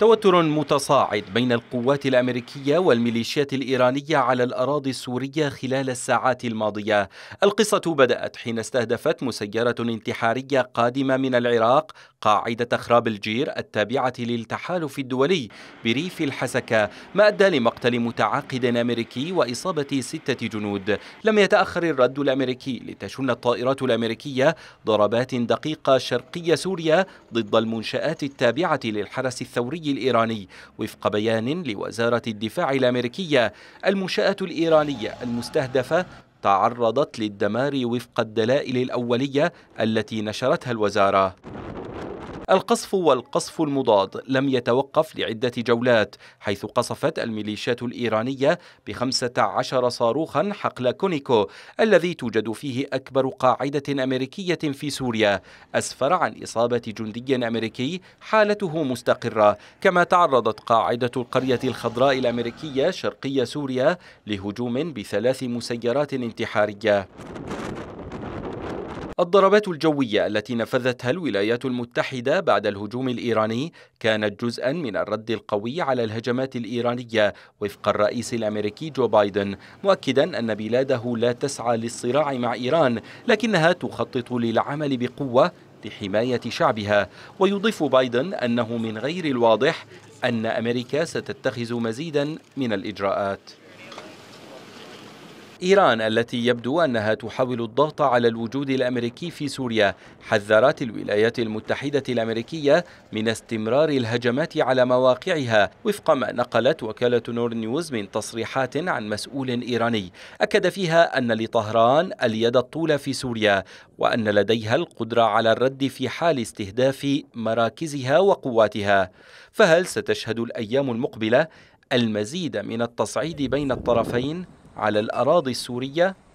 توتر متصاعد بين القوات الأمريكية والميليشيات الإيرانية على الأراضي السورية خلال الساعات الماضية القصة بدأت حين استهدفت مسيرة انتحارية قادمة من العراق قاعدة خراب الجير التابعة للتحالف الدولي بريف الحسكة ما أدى لمقتل متعاقد أمريكي وإصابة ستة جنود لم يتأخر الرد الأمريكي لتشن الطائرات الأمريكية ضربات دقيقة شرقية سوريا ضد المنشآت التابعة للحرس الثوري الإيراني وفق بيان لوزارة الدفاع الأمريكية المنشأة الإيرانية المستهدفة تعرضت للدمار وفق الدلائل الأولية التي نشرتها الوزارة القصف والقصف المضاد لم يتوقف لعدة جولات حيث قصفت الميليشيات الإيرانية بخمسة عشر صاروخا حقل كونيكو الذي توجد فيه أكبر قاعدة أمريكية في سوريا أسفر عن إصابة جندي أمريكي حالته مستقرة كما تعرضت قاعدة القرية الخضراء الأمريكية شرقية سوريا لهجوم بثلاث مسيرات انتحارية الضربات الجوية التي نفذتها الولايات المتحدة بعد الهجوم الإيراني كانت جزءا من الرد القوي على الهجمات الإيرانية وفق الرئيس الأمريكي جو بايدن مؤكدا أن بلاده لا تسعى للصراع مع إيران لكنها تخطط للعمل بقوة لحماية شعبها ويضيف بايدن أنه من غير الواضح أن أمريكا ستتخذ مزيدا من الإجراءات إيران التي يبدو أنها تحاول الضغط على الوجود الأمريكي في سوريا حذرت الولايات المتحدة الأمريكية من استمرار الهجمات على مواقعها وفق ما نقلت وكالة نور نيوز من تصريحات عن مسؤول إيراني أكد فيها أن لطهران اليد الطولى في سوريا وأن لديها القدرة على الرد في حال استهداف مراكزها وقواتها فهل ستشهد الأيام المقبلة المزيد من التصعيد بين الطرفين على الأراضي السورية